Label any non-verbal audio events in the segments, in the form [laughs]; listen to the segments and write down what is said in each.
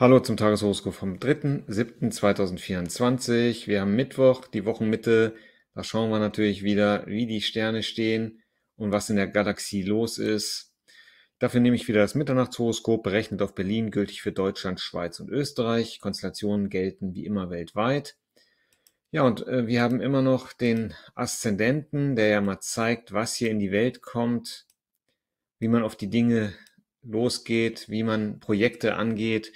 Hallo zum Tageshoroskop vom 3.7.2024. Wir haben Mittwoch, die Wochenmitte. Da schauen wir natürlich wieder, wie die Sterne stehen und was in der Galaxie los ist. Dafür nehme ich wieder das Mitternachtshoroskop, berechnet auf Berlin, gültig für Deutschland, Schweiz und Österreich. Konstellationen gelten wie immer weltweit. Ja, und äh, wir haben immer noch den Aszendenten, der ja mal zeigt, was hier in die Welt kommt, wie man auf die Dinge losgeht, wie man Projekte angeht.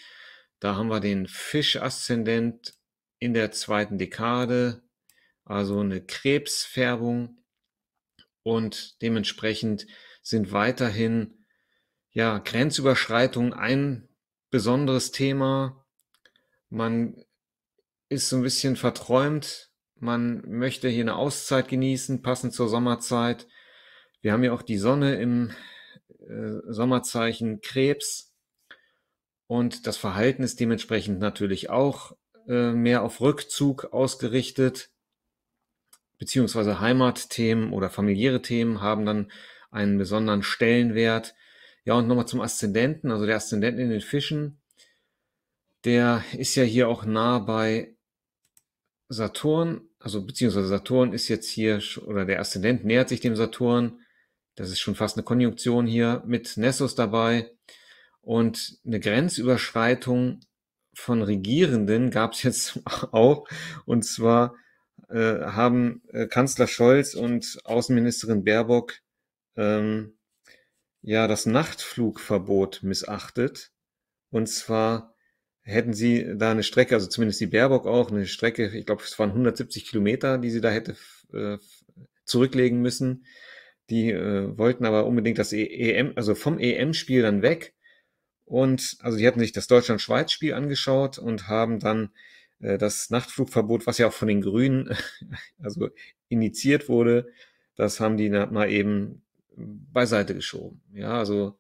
Da haben wir den Fisch-Aszendent in der zweiten Dekade, also eine Krebsfärbung und dementsprechend sind weiterhin ja Grenzüberschreitungen ein besonderes Thema. Man ist so ein bisschen verträumt, man möchte hier eine Auszeit genießen, passend zur Sommerzeit. Wir haben ja auch die Sonne im äh, Sommerzeichen Krebs und das Verhalten ist dementsprechend natürlich auch äh, mehr auf Rückzug ausgerichtet, beziehungsweise Heimatthemen oder familiäre Themen haben dann einen besonderen Stellenwert. Ja, und nochmal zum Aszendenten, also der Aszendenten in den Fischen, der ist ja hier auch nah bei Saturn, also beziehungsweise Saturn ist jetzt hier, oder der Aszendent nähert sich dem Saturn, das ist schon fast eine Konjunktion hier mit Nessus dabei. Und eine Grenzüberschreitung von Regierenden gab es jetzt [laughs] auch. Und zwar äh, haben äh, Kanzler Scholz und Außenministerin Baerbock ähm, ja das Nachtflugverbot missachtet. Und zwar hätten sie da eine Strecke, also zumindest die Baerbock auch, eine Strecke, ich glaube, es waren 170 Kilometer, die sie da hätte äh, zurücklegen müssen. Die äh, wollten aber unbedingt das EM, e also vom EM-Spiel dann weg und also die hatten sich das Deutschland-Schweiz-Spiel angeschaut und haben dann äh, das Nachtflugverbot, was ja auch von den Grünen [laughs] also initiiert wurde, das haben die mal eben beiseite geschoben. Ja, also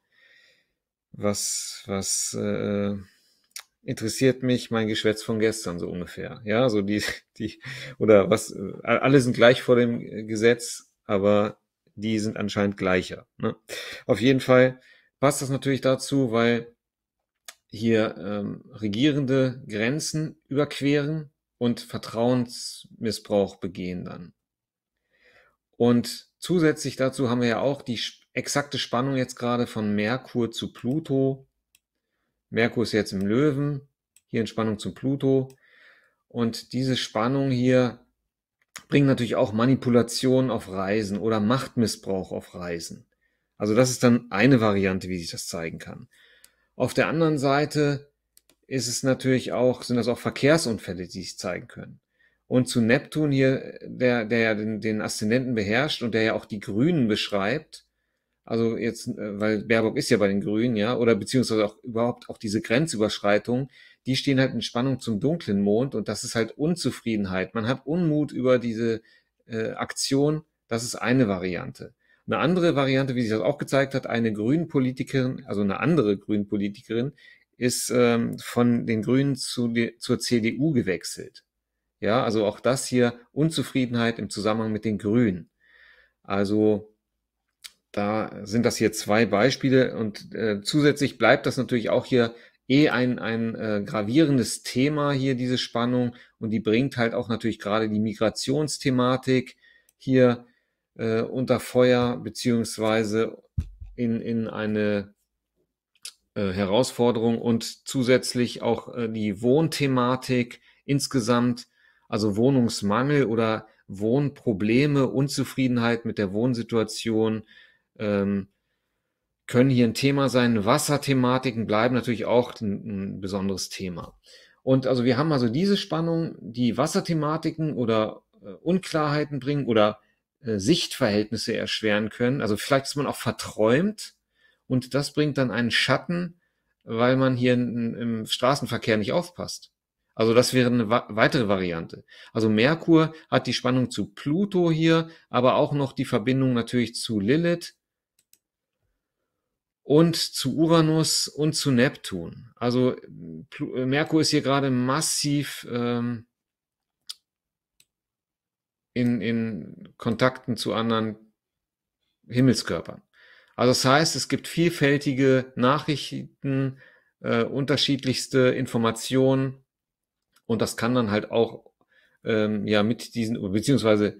was, was äh, interessiert mich mein Geschwätz von gestern so ungefähr. Ja, so die, [laughs] die, oder was, äh, alle sind gleich vor dem Gesetz, aber die sind anscheinend gleicher. Ne? Auf jeden Fall passt das natürlich dazu, weil hier ähm, regierende Grenzen überqueren und Vertrauensmissbrauch begehen dann. Und zusätzlich dazu haben wir ja auch die exakte Spannung jetzt gerade von Merkur zu Pluto. Merkur ist jetzt im Löwen, hier in Spannung zum Pluto. Und diese Spannung hier bringt natürlich auch Manipulation auf Reisen oder Machtmissbrauch auf Reisen. Also das ist dann eine Variante, wie sich das zeigen kann. Auf der anderen Seite ist es natürlich auch, sind das auch Verkehrsunfälle, die sich zeigen können. Und zu Neptun hier, der, der ja den, den Aszendenten beherrscht und der ja auch die Grünen beschreibt, also jetzt, äh, weil Baerbock ist ja bei den Grünen, ja, oder beziehungsweise auch überhaupt auch diese Grenzüberschreitung, die stehen halt in Spannung zum dunklen Mond und das ist halt Unzufriedenheit. Man hat Unmut über diese äh, Aktion, das ist eine Variante. Eine andere Variante, wie sich das auch gezeigt hat, eine Grünpolitikerin, also eine andere Grünpolitikerin, ist ähm, von den Grünen zu die, zur CDU gewechselt. Ja, also auch das hier Unzufriedenheit im Zusammenhang mit den Grünen. Also da sind das hier zwei Beispiele und äh, zusätzlich bleibt das natürlich auch hier eh ein, ein äh, gravierendes Thema hier, diese Spannung. Und die bringt halt auch natürlich gerade die Migrationsthematik hier äh, unter Feuer beziehungsweise in, in eine äh, Herausforderung und zusätzlich auch äh, die Wohnthematik insgesamt, also Wohnungsmangel oder Wohnprobleme, Unzufriedenheit mit der Wohnsituation ähm, können hier ein Thema sein. Wasserthematiken bleiben natürlich auch ein, ein besonderes Thema. Und also wir haben also diese Spannung, die Wasserthematiken oder äh, Unklarheiten bringen oder äh, Sichtverhältnisse erschweren können. Also vielleicht ist man auch verträumt und das bringt dann einen Schatten, weil man hier im Straßenverkehr nicht aufpasst. Also das wäre eine weitere Variante. Also Merkur hat die Spannung zu Pluto hier, aber auch noch die Verbindung natürlich zu Lilith und zu Uranus und zu Neptun. Also äh, Merkur ist hier gerade massiv ähm, in, in Kontakten zu anderen Himmelskörpern. Also das heißt, es gibt vielfältige Nachrichten, äh, unterschiedlichste Informationen und das kann dann halt auch ähm, ja mit diesen beziehungsweise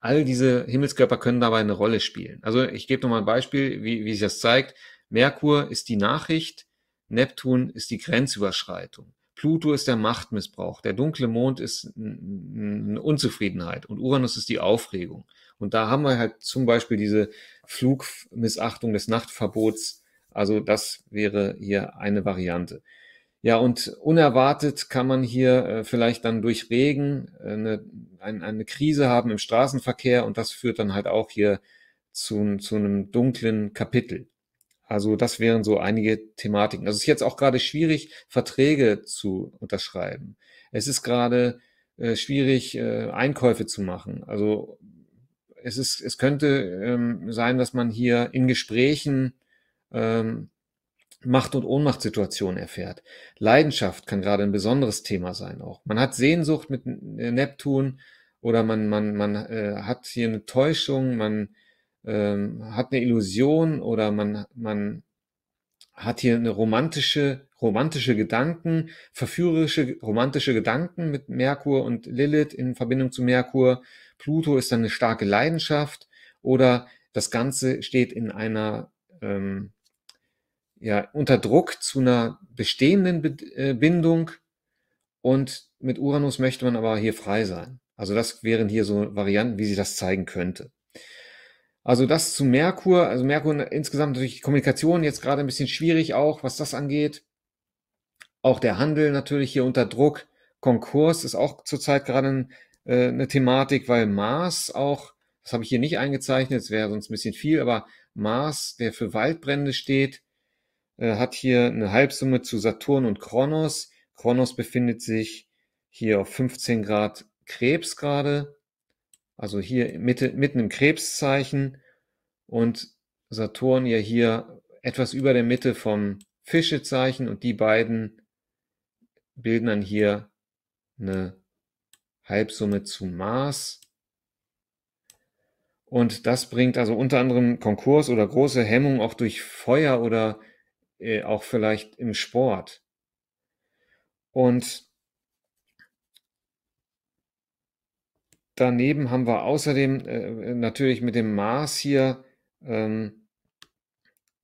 all diese Himmelskörper können dabei eine Rolle spielen. Also ich gebe nochmal ein Beispiel, wie, wie sich das zeigt. Merkur ist die Nachricht, Neptun ist die Grenzüberschreitung. Pluto ist der Machtmissbrauch, der dunkle Mond ist eine Unzufriedenheit und Uranus ist die Aufregung. Und da haben wir halt zum Beispiel diese Flugmissachtung des Nachtverbots. Also das wäre hier eine Variante. Ja, und unerwartet kann man hier äh, vielleicht dann durch Regen äh, eine, ein, eine Krise haben im Straßenverkehr und das führt dann halt auch hier zu, zu einem dunklen Kapitel. Also das wären so einige Thematiken. Also es ist jetzt auch gerade schwierig, Verträge zu unterschreiben. Es ist gerade äh, schwierig, äh, Einkäufe zu machen. Also es, ist, es könnte ähm, sein, dass man hier in Gesprächen ähm, Macht- und Ohnmachtssituationen erfährt. Leidenschaft kann gerade ein besonderes Thema sein auch. Man hat Sehnsucht mit Neptun oder man, man, man äh, hat hier eine Täuschung, man ähm, hat eine Illusion oder man, man hat hier eine romantische, romantische Gedanken, verführerische romantische Gedanken mit Merkur und Lilith in Verbindung zu Merkur. Pluto ist dann eine starke Leidenschaft oder das Ganze steht in einer ähm, ja, unter Druck zu einer bestehenden äh, Bindung und mit Uranus möchte man aber hier frei sein. Also das wären hier so Varianten, wie sich das zeigen könnte. Also das zu Merkur, also Merkur insgesamt durch die Kommunikation jetzt gerade ein bisschen schwierig auch, was das angeht. Auch der Handel natürlich hier unter Druck. Konkurs ist auch zurzeit gerade ein, äh, eine Thematik, weil Mars auch, das habe ich hier nicht eingezeichnet, es wäre sonst ein bisschen viel, aber Mars, der für Waldbrände steht, äh, hat hier eine Halbsumme zu Saturn und Kronos. Kronos befindet sich hier auf 15 Grad Krebs gerade also hier Mitte, mitten im Krebszeichen und Saturn ja hier etwas über der Mitte vom Fischezeichen und die beiden bilden dann hier eine Halbsumme zu Mars. Und das bringt also unter anderem Konkurs oder große Hemmung auch durch Feuer oder äh, auch vielleicht im Sport. Und Daneben haben wir außerdem äh, äh, natürlich mit dem Mars hier ähm,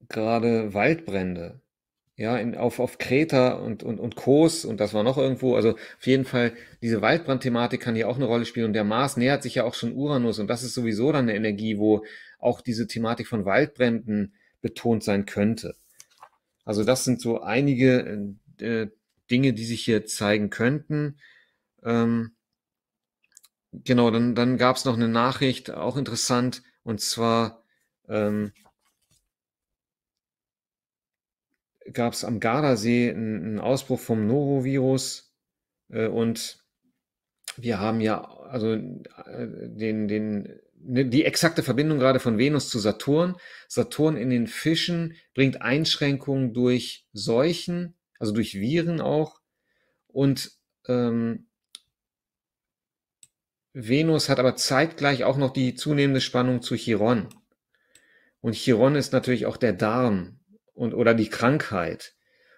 gerade Waldbrände. Ja, in, auf, auf Kreta und, und, und Kos und das war noch irgendwo. Also auf jeden Fall, diese Waldbrandthematik kann hier auch eine Rolle spielen. Und der Mars nähert sich ja auch schon Uranus und das ist sowieso dann eine Energie, wo auch diese Thematik von Waldbränden betont sein könnte. Also das sind so einige äh, Dinge, die sich hier zeigen könnten. Ähm, Genau, dann, dann gab es noch eine Nachricht, auch interessant, und zwar ähm, gab es am Gardasee einen Ausbruch vom Norovirus äh, und wir haben ja also äh, den, den, ne, die exakte Verbindung gerade von Venus zu Saturn. Saturn in den Fischen bringt Einschränkungen durch Seuchen, also durch Viren auch. Und ähm, Venus hat aber zeitgleich auch noch die zunehmende Spannung zu Chiron. Und Chiron ist natürlich auch der Darm und oder die Krankheit.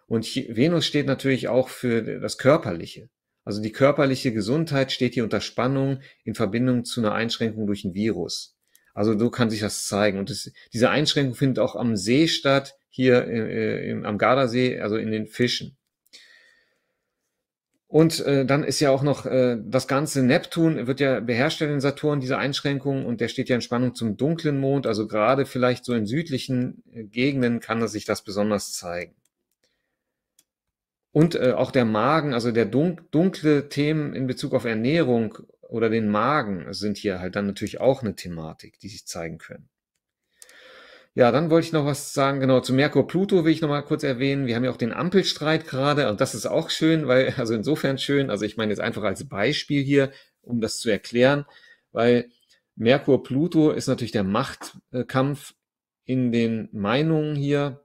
Und Venus steht natürlich auch für das Körperliche. Also die körperliche Gesundheit steht hier unter Spannung in Verbindung zu einer Einschränkung durch ein Virus. Also so kann sich das zeigen. Und das, diese Einschränkung findet auch am See statt, hier äh, äh im, am Gardasee, also in den Fischen. Und äh, dann ist ja auch noch äh, das ganze Neptun wird ja beherrscht in Saturn, diese Einschränkungen, und der steht ja in Spannung zum dunklen Mond. Also gerade vielleicht so in südlichen äh, Gegenden kann er sich das besonders zeigen. Und äh, auch der Magen, also der dun dunkle Themen in Bezug auf Ernährung oder den Magen sind hier halt dann natürlich auch eine Thematik, die sich zeigen können. Ja, dann wollte ich noch was sagen, genau, zu Merkur Pluto will ich noch mal kurz erwähnen. Wir haben ja auch den Ampelstreit gerade und das ist auch schön, weil, [laughs] also insofern schön, also ich meine jetzt einfach als Beispiel hier, um das zu erklären, weil Merkur Pluto ist natürlich der Machtkampf in den Meinungen hier.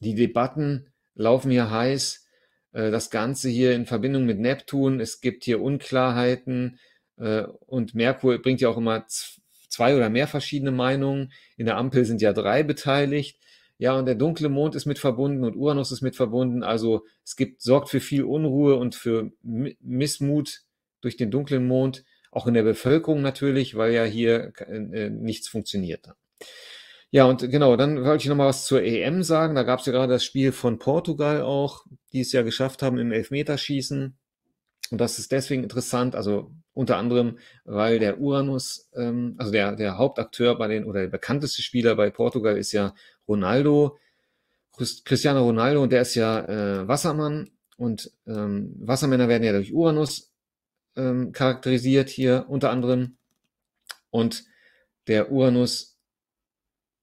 Die Debatten laufen hier heiß. Äh, das Ganze hier in Verbindung mit Neptun. Es gibt hier Unklarheiten. Äh, und Merkur bringt ja auch immer zwei oder mehr verschiedene Meinungen. In der Ampel sind ja drei beteiligt. Ja, und der dunkle Mond ist mit verbunden und Uranus ist mit verbunden. Also es gibt, sorgt für viel Unruhe und für Missmut durch den dunklen Mond, auch in der Bevölkerung natürlich, weil ja hier äh, nichts funktioniert. Ja, und genau, dann wollte ich nochmal was zur EM sagen. Da gab es ja gerade das Spiel von Portugal auch, die es ja geschafft haben im Elfmeterschießen. Und das ist deswegen interessant. Also unter anderem, weil der Uranus, ähm, also der, der Hauptakteur bei den, oder der bekannteste Spieler bei Portugal ist ja Ronaldo, Cristiano Ronaldo, und der ist ja äh, Wassermann. Und ähm, Wassermänner werden ja durch Uranus ähm, charakterisiert hier unter anderem. Und der Uranus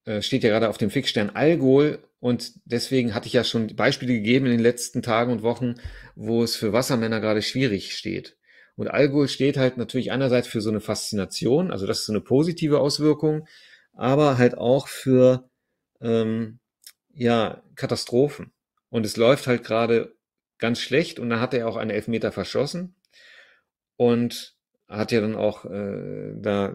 äh, steht ja gerade auf dem Fixstern Algol und deswegen hatte ich ja schon Beispiele gegeben in den letzten Tagen und Wochen, wo es für Wassermänner gerade schwierig steht. Und Alkohol steht halt natürlich einerseits für so eine Faszination, also das ist so eine positive Auswirkung, aber halt auch für ähm, ja, Katastrophen. Und es läuft halt gerade ganz schlecht und da hat er auch einen Elfmeter verschossen und hat ja dann auch äh, da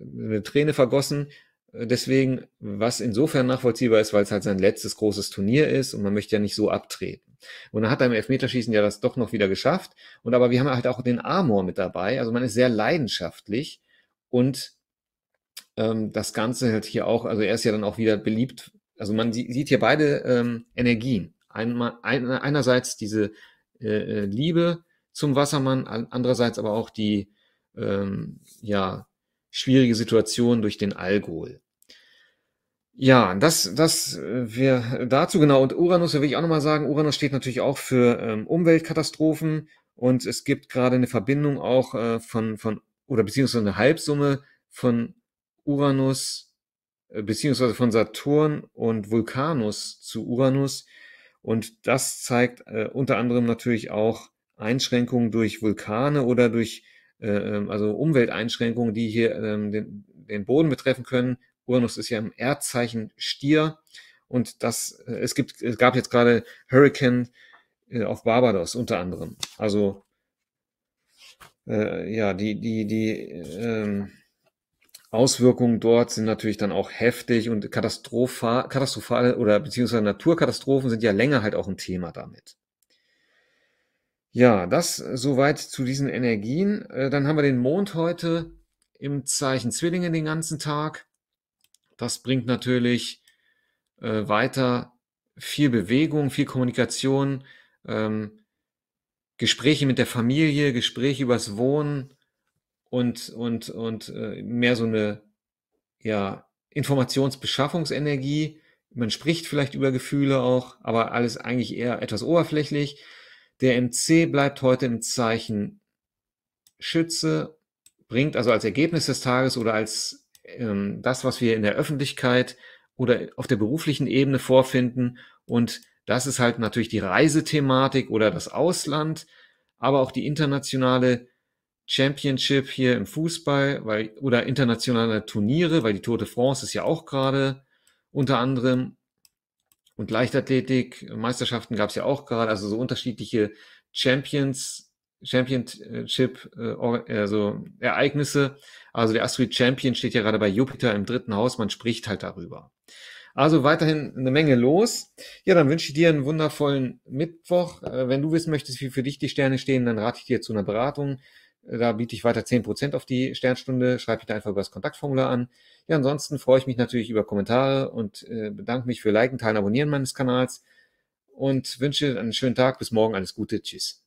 eine Träne vergossen Deswegen, was insofern nachvollziehbar ist, weil es halt sein letztes großes Turnier ist und man möchte ja nicht so abtreten. Und er hat er im Elfmeterschießen ja das doch noch wieder geschafft. Und aber wir haben halt auch den Amor mit dabei. Also man ist sehr leidenschaftlich und ähm, das Ganze halt hier auch, also er ist ja dann auch wieder beliebt. Also man sieht hier beide ähm, Energien. Einmal, ein, einerseits diese äh, äh Liebe zum Wassermann, andererseits aber auch die, ähm, ja, schwierige Situation durch den Alkohol. Ja, das, das äh, wäre äh, dazu genau. Und Uranus da will ich auch nochmal sagen, Uranus steht natürlich auch für ähm, Umweltkatastrophen und es gibt gerade eine Verbindung auch äh, von, von, oder beziehungsweise eine Halbsumme von Uranus, äh, beziehungsweise von Saturn und Vulkanus zu Uranus. Und das zeigt äh, unter anderem natürlich auch Einschränkungen durch Vulkane oder durch äh, ähm, also Umwelteinschränkungen, die hier ähm, den, den Boden betreffen können Uranus ist ja im Erdzeichen Stier und das, äh, es gibt, es gab jetzt gerade Hurricane äh, auf Barbados unter anderem. Also äh, ja, die, die, die ähm, Auswirkungen dort sind natürlich dann auch heftig und katastrophal, katastrophale oder beziehungsweise Naturkatastrophen sind ja länger halt auch ein Thema damit. Ja, das soweit zu diesen Energien. Äh, dann haben wir den Mond heute im Zeichen Zwillinge den ganzen Tag. Das bringt natürlich äh, weiter viel Bewegung, viel Kommunikation, ähm, Gespräche mit der Familie, Gespräche übers Wohnen und, und, und äh, mehr so eine ja, Informationsbeschaffungsenergie. Man spricht vielleicht über Gefühle auch, aber alles eigentlich eher etwas oberflächlich. Der MC bleibt heute im Zeichen Schütze, bringt also als Ergebnis des Tages oder als ähm, das, was wir in der Öffentlichkeit oder auf der beruflichen Ebene vorfinden. Und das ist halt natürlich die Reisethematik oder das Ausland, aber auch die internationale Championship hier im Fußball weil, oder internationale Turniere, weil die Tote France ist ja auch gerade unter anderem und Leichtathletik, Meisterschaften gab es ja auch gerade, also so unterschiedliche Champions Championship, äh, also Ereignisse. Also der Asteroid Champion steht ja gerade bei Jupiter im dritten Haus. Man spricht halt darüber. Also weiterhin eine Menge los. Ja, dann wünsche ich dir einen wundervollen Mittwoch. Äh, wenn du wissen möchtest, wie für dich die Sterne stehen, dann rate ich dir zu einer Beratung. Da biete ich weiter zehn Prozent auf die Sternstunde. Schreib mich da einfach über das Kontaktformular an. Ja, ansonsten freue ich mich natürlich über Kommentare und äh, bedanke mich für Liken, Teilen, Abonnieren meines Kanals und wünsche einen schönen Tag. Bis morgen. Alles Gute. Tschüss.